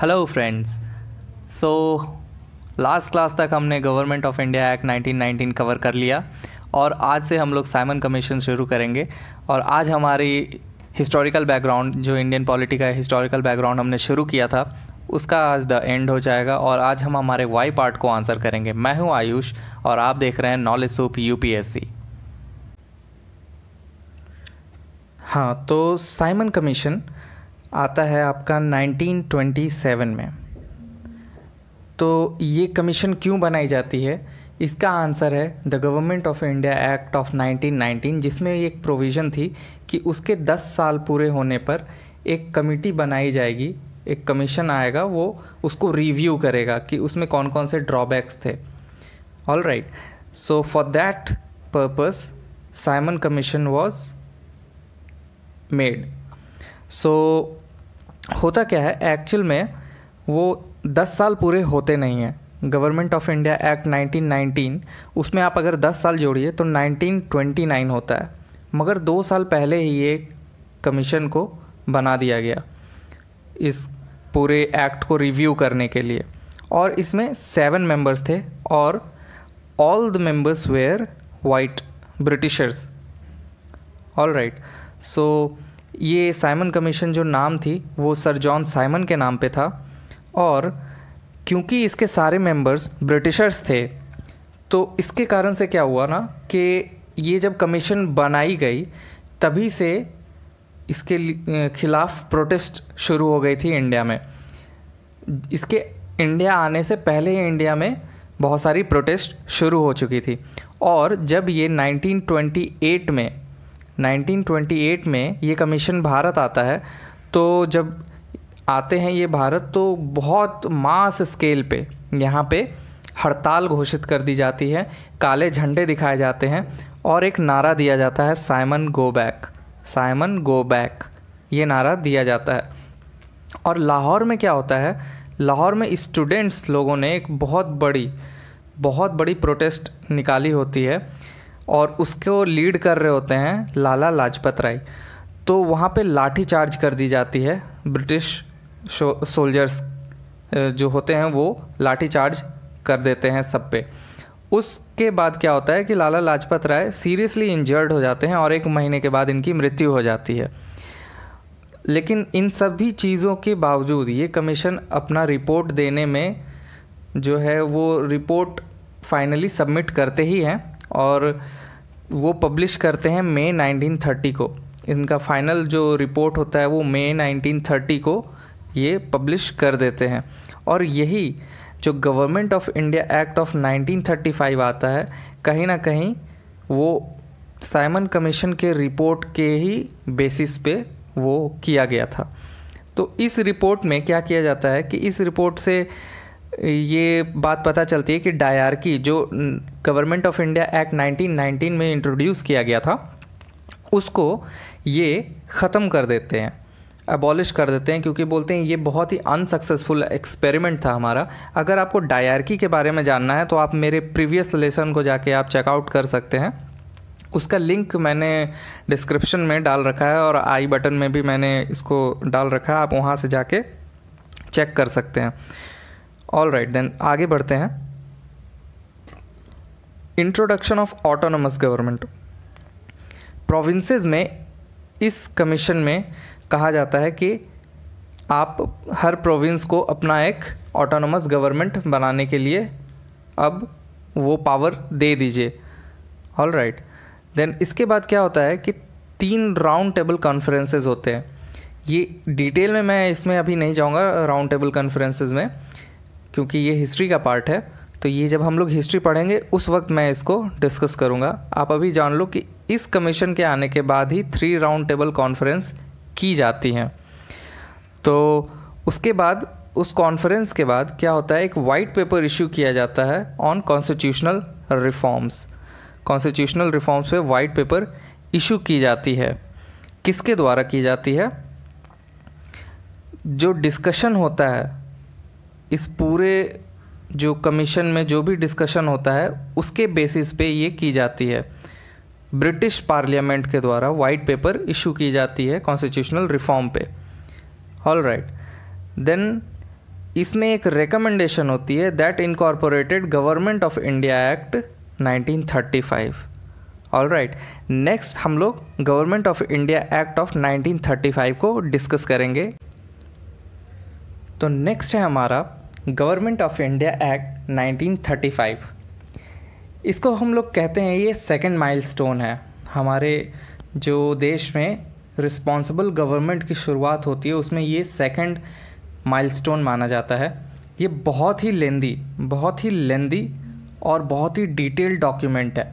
Hello friends so last class तक हमने Government of India Act 1919 cover कर लिया और आज से हम लोग साइमन कमीशन शुरू करेंगे और आज हमारी हिस्टोरिकल बैकग्राउंड जो इंडियन पॉलिटी का हिस्टोरिकल बैकग्राउंड हमने शुरू किया था उसका आज द एंड हो जाएगा और आज हम हमारे वाई पार्ट को आंसर करेंगे मैं हूं आयुष और आप देख रहे हैं नॉलेज सूप यूपीएससी हाँ तो साइमन कमीशन आता है आपका 1927 में तो ये कमीशन क्यों बनाई जाती है इसका आंसर है the Government of India act of 1919 जिसमें एक प्रोविज़न थी कि उसके 10 साल पूरे होने पर एक कमेटी बनाई जाएगी एक कमीशन आएगा वो उसको रिव्यू करेगा कि उसमें कौन कौन से ड्रॉबैक्स थे all right so for that purpose Simon Commission was made so so, होता क्या है एक्चुअल में वो दस साल पूरे होते नहीं हैं गवर्नमेंट ऑफ इंडिया एक्ट 1919 उसमें आप अगर 10 साल जोड़िए तो 1929 होता है मगर दो साल पहले ही ये कमीशन को बना दिया गया इस पूरे एक्ट को रिव्यू करने के लिए और इसमें सेवन मेंबर्स थे और all the members were white Britishers all right so ये साइमन कमीशन जो नाम थी वो सर जॉन साइमन के नाम पे था और क्योंकि इसके सारे मेंबर्स ब्रिटिशर्स थे तो इसके कारण से क्या हुआ ना कि ये जब कमीशन बनाई गई तभी से इसके खिलाफ़ प्रोटेस्ट शुरू हो गई थी इंडिया में इसके इंडिया आने से पहले ही इंडिया में बहुत सारी प्रोटेस्ट शुरू हो चुकी थी और जब ये 1928 में 1928 में ये कमीशन भारत आता है तो जब आते हैं ये भारत तो बहुत मास स्केल पे यहाँ पे हड़ताल घोषित कर दी जाती है काले झंडे दिखाए जाते हैं और एक नारा दिया जाता है Simon go back Simon go back ये नारा दिया जाता है और लाहौर में क्या होता है लाहौर में स्टूडेंट्स लोगों ने एक बहुत बड़ी बहुत बड़ी प्रोटेस्ट निकाली होती है और उसको लीड कर रहे होते हैं लाला लाजपत राय तो वहाँ पे लाठी चार्ज कर दी जाती है ब्रिटिश सोल्जर्स जो होते हैं वो लाठी चार्ज कर देते हैं सब पे उसके बाद क्या होता है कि लाला लाजपत राय सीरियसली इंजर्ड हो जाते हैं और एक महीने के बाद इनकी मृत्यु हो जाती है लेकिन इन सभी चीज़ों के बावजूद ये कमीशन अपना रिपोर्ट देने में जो है वो रिपोर्ट फाइनली सबमिट करते ही हैं और वो पब्लिश करते हैं मे 1930 को इनका फाइनल जो रिपोर्ट होता है वो मे 1930 को ये पब्लिश कर देते हैं और यही जो government of India act of 1935 आता है कहीं ना कहीं वो साइमन कमीशन के रिपोर्ट के ही बेसिस पे वो किया गया था तो इस रिपोर्ट में क्या किया जाता है कि इस रिपोर्ट से ये बात पता चलती है कि की जो गवर्नमेंट ऑफ इंडिया एक्ट 1919 में इंट्रोड्यूस किया गया था उसको ये ख़त्म कर देते हैं अबॉलिश कर देते हैं क्योंकि बोलते हैं ये बहुत ही अनसक्सेसफुल एक्सपेरिमेंट था हमारा अगर आपको डायरकी के बारे में जानना है तो आप मेरे प्रीवियस लेसन को जाके आप चेकआउट कर सकते हैं उसका लिंक मैंने डिस्क्रिप्शन में डाल रखा है और आई बटन में भी मैंने इसको डाल रखा है आप वहाँ से जाके चेक कर सकते हैं ऑल राइट देन आगे बढ़ते हैं introduction of autonomous government provinces में इस कमीशन में कहा जाता है कि आप हर प्रोविंस को अपना एक ऑटोनमस गवर्नमेंट बनाने के लिए अब वो पावर दे दीजिए ऑल राइट देन इसके बाद क्या होता है कि तीन राउंड टेबल कॉन्फ्रेंसेज होते हैं ये डिटेल में मैं इसमें अभी नहीं जाऊँगा राउंड टेबल कॉन्फ्रेंसेज में क्योंकि ये हिस्ट्री का पार्ट है तो ये जब हम लोग हिस्ट्री पढ़ेंगे उस वक्त मैं इसको डिस्कस करूँगा आप अभी जान लो कि इस कमीशन के आने के बाद ही थ्री राउंड टेबल कॉन्फ्रेंस की जाती हैं तो उसके बाद उस कॉन्फ्रेंस के बाद क्या होता है एक वाइट पेपर इशू किया जाता है on constitutional reforms constitutional reforms पे वाइट पेपर इशू की जाती है किसके द्वारा की जाती है जो डिस्कशन होता है इस पूरे जो कमीशन में जो भी डिस्कशन होता है उसके बेसिस पे ये की जाती है ब्रिटिश पार्लियामेंट के द्वारा वाइट पेपर इशू की जाती है कॉन्स्टिट्यूशनल रिफॉर्म पे ऑल राइट देन इसमें एक रिकमेंडेशन होती है that incorporated government of India act 1935 all right next हम लोग government of India act of 1935 को डिस्कस करेंगे तो नेक्स्ट है हमारा गवर्नमेंट ऑफ इंडिया एक्ट 1935 इसको हम लोग कहते हैं ये सेकंड माइलस्टोन है हमारे जो देश में रिस्पॉन्सिबल गवर्नमेंट की शुरुआत होती है उसमें ये सेकंड माइलस्टोन माना जाता है ये बहुत ही लेंदी बहुत ही लेंदी और बहुत ही डिटेल डॉक्यूमेंट है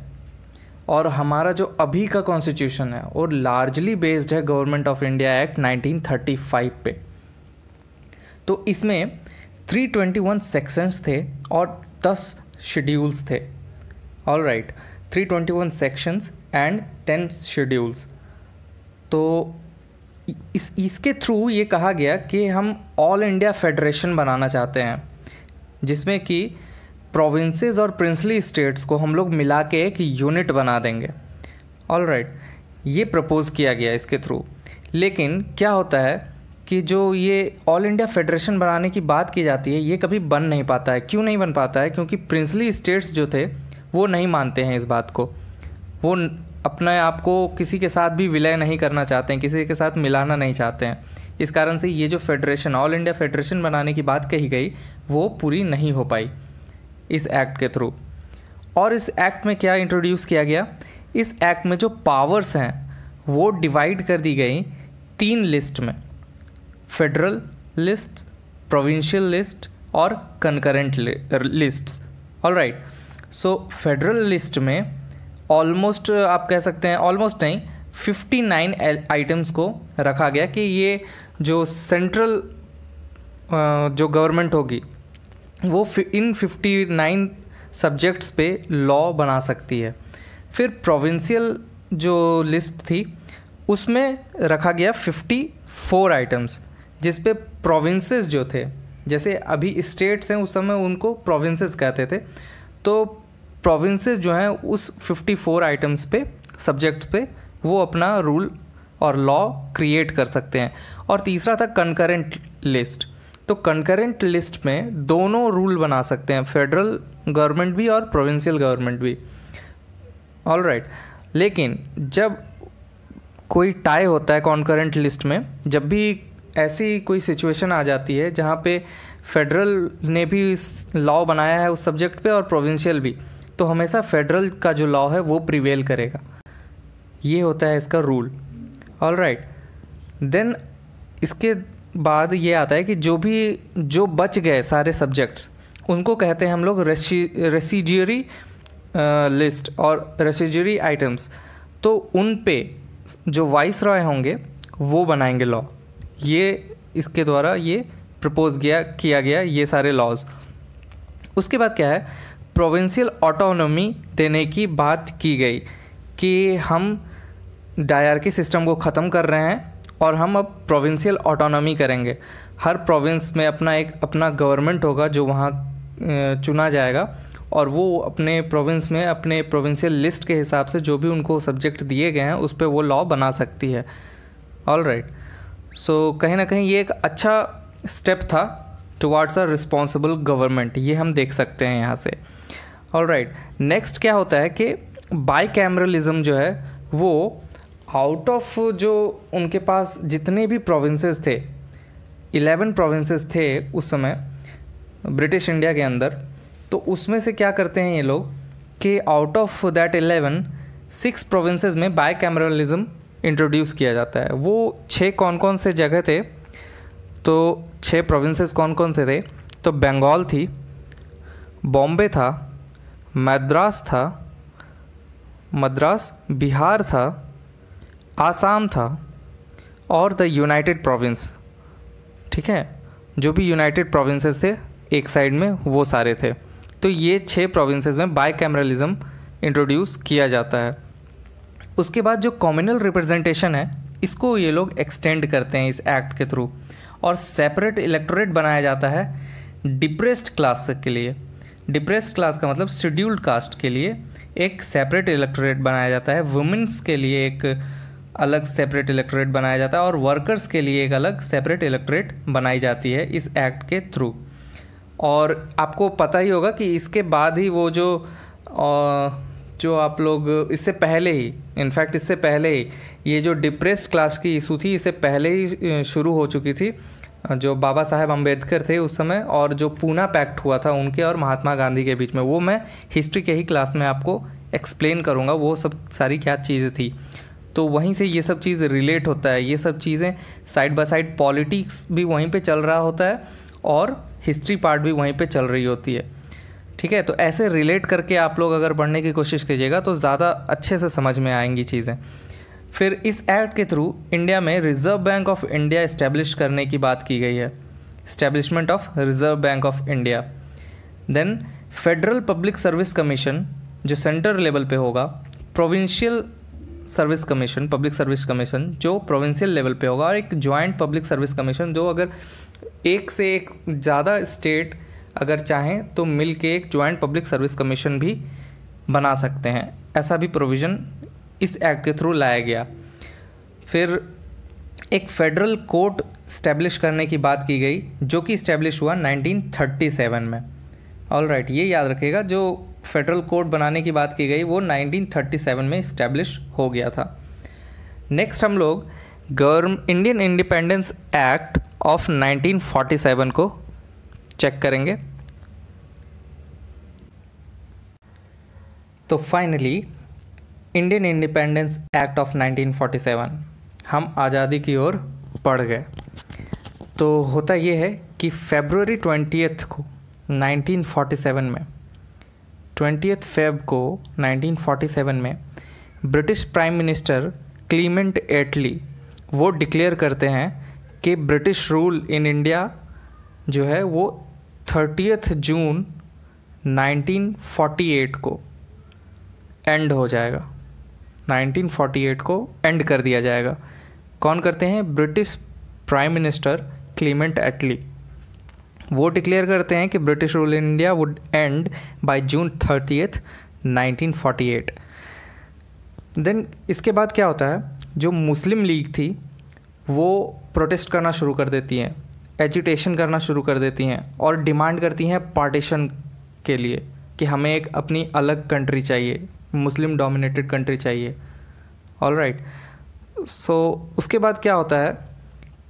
और हमारा जो अभी का कॉन्स्टिट्यूशन है वो लार्जली बेस्ड है गवर्नमेंट ऑफ इंडिया एक्ट 1935 पे तो इसमें 321 सेक्शंस थे और 10 शेड्यूल्स थे all right three twenty one sections and ten schedules तो इस इसके थ्रू ये कहा गया कि हम ऑल इंडिया फेडरेशन बनाना चाहते हैं जिसमें कि प्रोविंसेस और प्रिंसली स्टेट्स को हम लोग मिला के एक यूनिट बना देंगे ऑल राइट right, ये प्रपोज़ किया गया इसके थ्रू लेकिन क्या होता है कि जो ये ऑल इंडिया फेडरेशन बनाने की बात की जाती है ये कभी बन नहीं पाता है क्यों नहीं बन पाता है क्योंकि प्रिंसली स्टेट्स जो थे वो नहीं मानते हैं इस बात को वो अपने आप को किसी के साथ भी विलय नहीं करना चाहते हैं किसी के साथ मिलाना नहीं चाहते हैं इस कारण से ये जो फेडरेशन ऑल इंडिया फेडरेशन बनाने की बात कही गई वो पूरी नहीं हो पाई इस एक्ट के थ्रू और इस एक्ट में क्या इंट्रोड्यूस किया गया इस एक्ट में जो पावर्स हैं वो डिवाइड कर दी गई तीन लिस्ट में फेडरल लिस्ट प्रोविंशियल लिस्ट और concurrent list all right so federal list में ऑलमोस्ट uh, आप कह सकते हैं ऑलमोस्ट नहीं 59 आइटम्स को रखा गया कि ये जो सेंट्रल uh, जो गवर्नमेंट होगी वो इन 59 सब्जेक्ट्स पे लॉ बना सकती है फिर प्रोविंशियल जो लिस्ट थी उसमें रखा गया 54 आइटम्स जिस पे प्रोविंसेस जो थे जैसे अभी स्टेट्स हैं उस समय उनको प्रोविंसेस कहते थे तो प्रोविंसेस जो हैं उस 54 आइटम्स पे सब्जेक्ट्स पे वो अपना रूल और लॉ क्रिएट कर सकते हैं और तीसरा था कंकरेंट लिस्ट तो कंकरेंट लिस्ट में दोनों रूल बना सकते हैं फेडरल गवर्नमेंट भी और प्रोविंशियल गवर्नमेंट भी ऑल राइट right. लेकिन जब कोई टाई होता है कॉन्करेंट लिस्ट में जब भी ऐसी कोई सिचुएशन आ जाती है जहाँ पे फेडरल ने भी लॉ बनाया है उस सब्जेक्ट पे और प्रोविंशियल भी तो हमेशा फेडरल का जो लॉ है वो प्रिवेल करेगा ये होता है इसका रूल ऑल राइट देन इसके बाद ये आता है कि जो भी जो बच गए सारे सब्जेक्ट्स उनको कहते हैं हम लोग रेसिजरी लिस्ट और रेसिजरी आइटम्स तो उन पे जो वाइस रॉय होंगे वो बनाएंगे लॉ ये इसके द्वारा ये प्रपोज किया किया गया ये सारे लॉज उसके बाद क्या है प्रोविंशियल ऑटोनॉमी देने की बात की गई कि हम डायरकी सिस्टम को ख़त्म कर रहे हैं और हम अब प्रोविंशियल ऑटोनॉमी करेंगे हर प्रोविंस में अपना एक अपना गवर्नमेंट होगा जो वहाँ चुना जाएगा और वो अपने प्रोविंस में अपने प्रोविंशियल लिस्ट के हिसाब से जो भी उनको सब्जेक्ट दिए गए हैं उस पर वो लॉ बना सकती है all right right. So so, कहीं ना कहीं ये एक अच्छा स्टेप था टुवार्ड्स अ रिस्पॉन्सिबल गवर्नमेंट ये हम देख सकते हैं यहाँ से और राइट नेक्स्ट क्या होता है कि बाई कैमरलिज़म जो है वो आउट ऑफ जो उनके पास जितने भी प्रोविंसेस थे इलेवन प्रोविंसेस थे उस समय ब्रिटिश इंडिया के अंदर तो उसमें से क्या करते हैं ये लोग कि out of that eleven six provinces में बाई कैमरलिज़म इंट्रोड्यूस किया जाता है वो छः कौन कौन से जगह थे तो छः प्रोविंसेस कौन कौन से थे तो बंगाल थी बॉम्बे था मद्रास था मद्रास बिहार था आसाम था और द यूनाइटेड प्रोविंस ठीक है जो भी यूनाइटेड प्रोविंसेस थे एक साइड में वो सारे थे तो ये छः प्रोविंसेस में बाई कैमरलिज़म इंट्रोड्यूस किया जाता है उसके बाद जो कॉम्यूनल रिप्रेजेंटेशन है इसको ये लोग एक्सटेंड करते हैं इस एक्ट के थ्रू और सेपरेट इलेक्टोरेट बनाया जाता है डिप्रेस्ड क्लास के लिए डिप्रेस्ड क्लास का मतलब शेड्यूल्ड कास्ट के लिए एक सेपरेट इलेक्टोरेट बनाया जाता है वुमेंस के लिए एक अलग सेपरेट इलेक्टोरेट बनाया जाता है और वर्कर्स के लिए एक अलग सेपरेट इलेक्टोरेट बनाई जाती है इस एक्ट के थ्रू और आपको पता ही होगा कि इसके बाद ही वो जो आ, जो आप लोग इससे पहले ही इनफैक्ट इससे पहले ही ये जो डिप्रेस क्लास की इशू थी इससे पहले ही शुरू हो चुकी थी जो बाबा साहेब अम्बेडकर थे उस समय और जो पूना पैक्ट हुआ था उनके और महात्मा गांधी के बीच में वो मैं हिस्ट्री के ही क्लास में आपको एक्सप्लेन करूँगा वो सब सारी क्या चीज़ें थी तो वहीं से ये सब चीज़ रिलेट होता है ये सब चीज़ें साइड बाय साइड पॉलिटिक्स भी वहीं पे चल रहा होता है और हिस्ट्री पार्ट भी वहीं पे चल रही होती है ठीक है तो ऐसे रिलेट करके आप लोग अगर पढ़ने की कोशिश कीजिएगा तो ज़्यादा अच्छे से समझ में आएंगी चीज़ें फिर इस एक्ट के थ्रू इंडिया में Reserve Bank of India establish करने की बात की गई है establishment of Reserve Bank of India then federal public service commission जो सेंटर लेवल पे होगा provincial service commission public service commission जो प्रोविंशियल लेवल पे होगा और एक जॉइंट पब्लिक सर्विस कमीशन जो अगर एक से एक ज़्यादा स्टेट अगर चाहें तो मिल के एक ज्वाइंट पब्लिक सर्विस कमीशन भी बना सकते हैं ऐसा भी प्रोविज़न इस एक्ट के थ्रू लाया गया फिर एक फेडरल कोर्ट स्टैब्लिश करने की बात की गई जो कि स्टैब्लिश हुआ 1937 में ऑल राइट right, ये याद रखिएगा जो फेडरल कोर्ट बनाने की बात की गई वो 1937 में इस्टेब्लिश हो गया था नेक्स्ट हम लोग govern Indian independence act of 1947 को चेक करेंगे तो finally Indian independence act of 1947 हम आज़ादी की ओर पढ़ गए तो होता ये है कि फेबररी ट्वेंटीथ को 1947 में ट्वेंटीथ फेब को 1947 में British prime minister Clement Attlee वो डिक्लेयर करते हैं कि ब्रिटिश रूल इन इंडिया जो है वो थर्टीथ जून 1948 को एंड हो जाएगा 1948 को एंड कर दिया जाएगा कौन करते हैं British prime minister Clement Attlee वो डिक्लेयर करते हैं कि British rule in India would end by June thirtieth 1948 then इसके बाद क्या होता है जो मुस्लिम लीग थी वो प्रोटेस्ट करना शुरू कर देती हैं एजिटेशन करना शुरू कर देती हैं और डिमांड करती हैं पार्टीशन के लिए कि हमें एक अपनी अलग कंट्री चाहिए मुस्लिम डोमिनेटेड कंट्री चाहिए ऑल राइट सो उसके बाद क्या होता है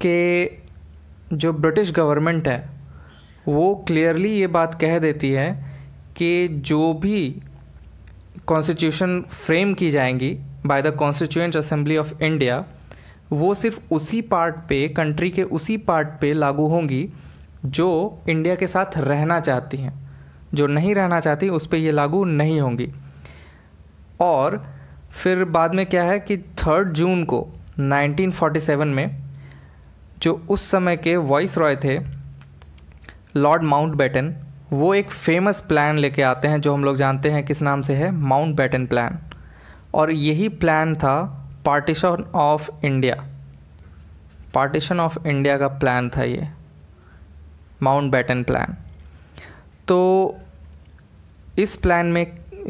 कि जो ब्रिटिश गवर्नमेंट है वो क्लियरली ये बात कह देती है कि जो भी कॉन्स्टिट्यूशन फ्रेम की जाएंगी by the constituent assembly of India वो सिर्फ उसी पार्ट पे कंट्री के उसी पार्ट पे लागू होंगी जो इंडिया के साथ रहना चाहती हैं जो नहीं रहना चाहती उस पर ये लागू नहीं होंगी और फिर बाद में क्या है कि थर्ड जून को 1947 में जो उस समय के वॉइस रॉय थे लॉर्ड माउंट बैटन वो एक फेमस प्लान लेके आते हैं जो हम लोग जानते हैं किस नाम से है माउंट बैटन प्लान और यही प्लान था partition of India partition of India का प्लान था ये माउंट बैटन प्लान तो इस प्लान में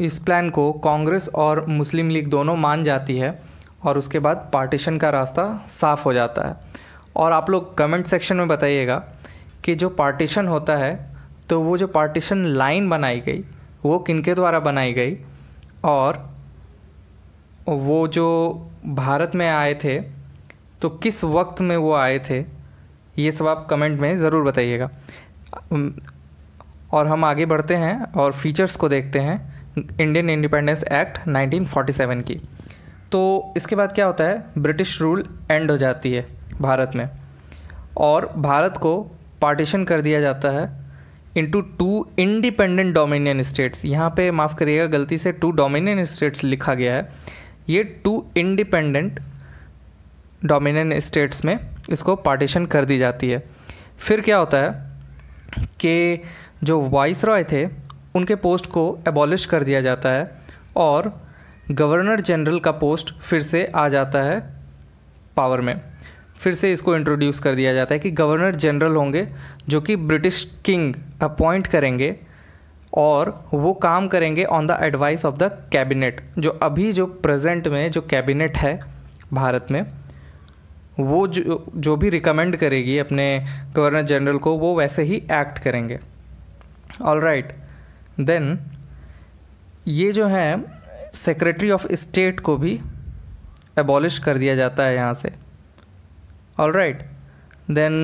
इस प्लान को कांग्रेस और मुस्लिम लीग दोनों मान जाती है और उसके बाद पार्टीशन का रास्ता साफ हो जाता है और आप लोग कमेंट सेक्शन में बताइएगा कि जो पार्टीशन होता है तो वो जो पार्टीशन लाइन बनाई गई वो किनके द्वारा बनाई गई और वो जो भारत में आए थे तो किस वक्त में वो आए थे ये सब आप कमेंट में ज़रूर बताइएगा और हम आगे बढ़ते हैं और फीचर्स को देखते हैं इंडियन इंडिपेंडेंस एक्ट 1947 की तो इसके बाद क्या होता है ब्रिटिश रूल एंड हो जाती है भारत में और भारत को पार्टीशन कर दिया जाता है into two independent dominion states यहाँ पे माफ़ करिएगा गलती से टू डोमिनियन स्टेट्स लिखा गया है ये टू इंडिपेंडेंट डोमिनेंट स्टेट्स में इसको पार्टीशन कर दी जाती है फिर क्या होता है कि जो वाइस रॉय थे उनके पोस्ट को एबॉलिश कर दिया जाता है और गवर्नर जनरल का पोस्ट फिर से आ जाता है पावर में फिर से इसको इंट्रोड्यूस कर दिया जाता है कि गवर्नर जनरल होंगे जो कि ब्रिटिश किंग अपॉइंट करेंगे और वो काम करेंगे on the advice of the cabinet जो अभी जो प्रेजेंट में जो कैबिनेट है भारत में वो जो जो भी रिकमेंड करेगी अपने गवर्नर जनरल को वो वैसे ही एक्ट करेंगे ऑल राइट देन ये जो है सेक्रेटरी ऑफ स्टेट को भी एबॉलिश कर दिया जाता है यहाँ से ऑल राइट देन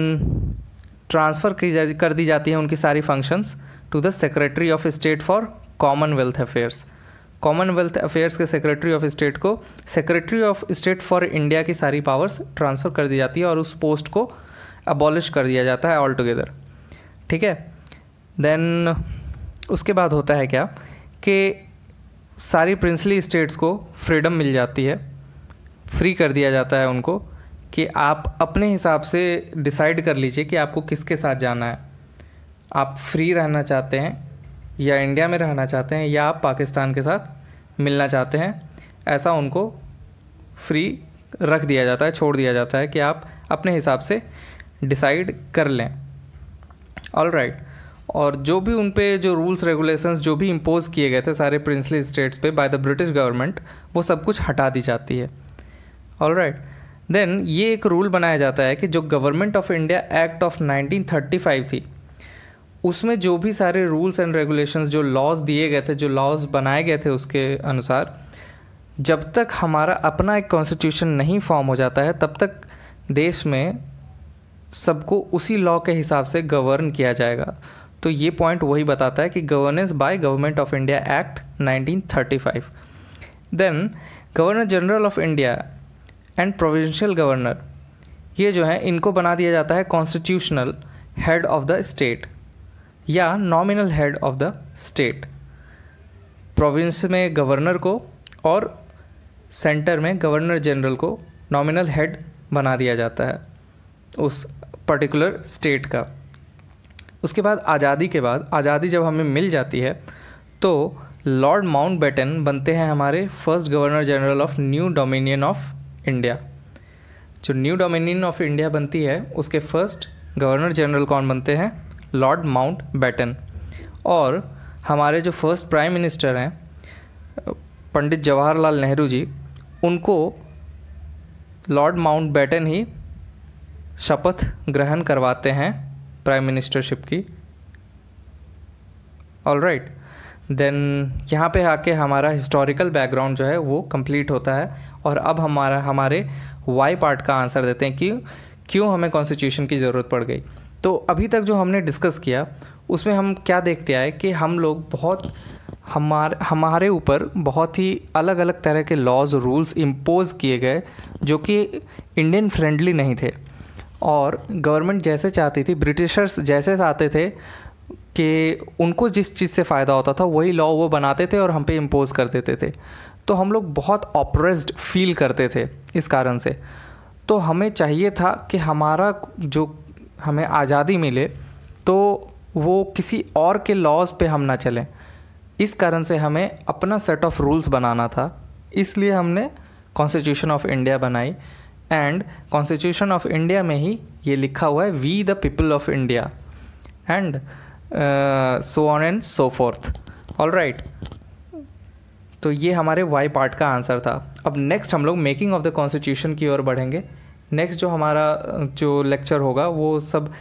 ट्रांसफ़र की कर दी जाती हैं उनकी सारी functions to the secretary of state for commonwealth affairs commonwealth affairs के सेक्रेटरी ऑफ स्टेट को secretary of state for India की सारी पावर्स ट्रांसफ़र कर दी जाती है और उस पोस्ट को अबॉलिश कर दिया जाता है ऑल टुगेदर ठीक है देन उसके बाद होता है क्या कि सारी प्रिंसली स्टेट्स को फ्रीडम मिल जाती है फ्री कर दिया जाता है उनको कि आप अपने हिसाब से डिसाइड कर लीजिए कि आपको किसके साथ जाना है आप फ्री रहना चाहते हैं या इंडिया में रहना चाहते हैं या आप पाकिस्तान के साथ मिलना चाहते हैं ऐसा उनको फ्री रख दिया जाता है छोड़ दिया जाता है कि आप अपने हिसाब से डिसाइड कर लें ऑल राइट right. और जो भी उन पर जो रूल्स रेगुलेशंस जो भी इम्पोज किए गए थे सारे प्रिंसली स्टेट्स पे बाय द ब्रिटिश गवर्नमेंट वो सब कुछ हटा दी जाती है ऑल राइट देन ये एक रूल बनाया जाता है कि जो government of India act of 1935 थी उसमें जो भी सारे रूल्स एंड रेगुलेशंस जो लॉज दिए गए थे जो लॉज बनाए गए थे उसके अनुसार जब तक हमारा अपना एक कॉन्स्टिट्यूशन नहीं फॉर्म हो जाता है तब तक देश में सबको उसी लॉ के हिसाब से गवर्न किया जाएगा तो ये पॉइंट वही बताता है कि governance by government of India act 1935 then governor general of India and provincial governor ये जो है इनको बना दिया जाता है constitutional head of the state या nominal head of the state province में गवर्नर को और सेंटर में गवर्नर जनरल को नॉमिनल हेड बना दिया जाता है उस पर्टिकुलर स्टेट का उसके बाद आज़ादी के बाद आज़ादी जब हमें मिल जाती है तो लॉर्ड माउंट बेटन बनते हैं हमारे first governor general of new dominion of India जो न्यू डोमिनियन ऑफ इंडिया बनती है उसके फर्स्ट गवर्नर जनरल कौन बनते हैं लॉर्ड माउंट बैटन और हमारे जो फर्स्ट प्राइम मिनिस्टर हैं पंडित जवाहरलाल नेहरू जी उनको लॉर्ड माउंट बैटन ही शपथ ग्रहण करवाते हैं प्राइम मिनिस्टरशिप की ऑल राइट देन यहाँ पे आके हमारा हिस्टोरिकल बैकग्राउंड जो है वो कंप्लीट होता है और अब हमारा हमारे वाई पार्ट का आंसर देते हैं कि क्यों हमें कॉन्स्टिट्यूशन की ज़रूरत पड़ गई तो अभी तक जो हमने डिस्कस किया उसमें हम क्या देखते आए कि हम लोग बहुत हमार हमारे ऊपर बहुत ही अलग अलग तरह के लॉज रूल्स इम्पोज़ किए गए जो कि इंडियन फ्रेंडली नहीं थे और गवर्नमेंट जैसे चाहती थी ब्रिटिशर्स जैसे चाहते थे कि उनको जिस चीज़ से फ़ायदा होता था वही लॉ वो बनाते थे और हम पे इम्पोज़ कर देते थे तो हम लोग बहुत ऑपरेस्ड फील करते थे इस कारण से तो हमें चाहिए था कि हमारा जो हमें आज़ादी मिले तो वो किसी और के लॉज पे हम ना चलें इस कारण से हमें अपना सेट ऑफ रूल्स बनाना था इसलिए हमने कॉन्स्टिट्यूशन ऑफ इंडिया बनाई एंड कॉन्स्टिट्यूशन ऑफ इंडिया में ही ये लिखा हुआ है we the people of India and so on and so forth all right तो ये हमारे वाई पार्ट का आंसर था अब नेक्स्ट हम लोग मेकिंग ऑफ द कॉन्स्टिट्यूशन की ओर बढ़ेंगे नेक्स्ट जो हमारा जो लेक्चर होगा वो सब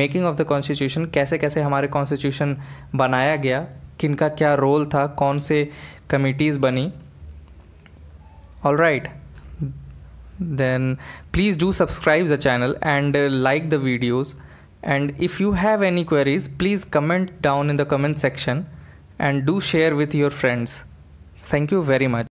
मेकिंग ऑफ द कॉन्स्टिट्यूशन कैसे कैसे हमारे कॉन्स्टिट्यूशन बनाया गया किन का क्या रोल था कौन से कमिटीज़ बनी all right then please do subscribe the channel and like the videos and if you have any queries please comment down in the comment section and do share with your friends thank you very much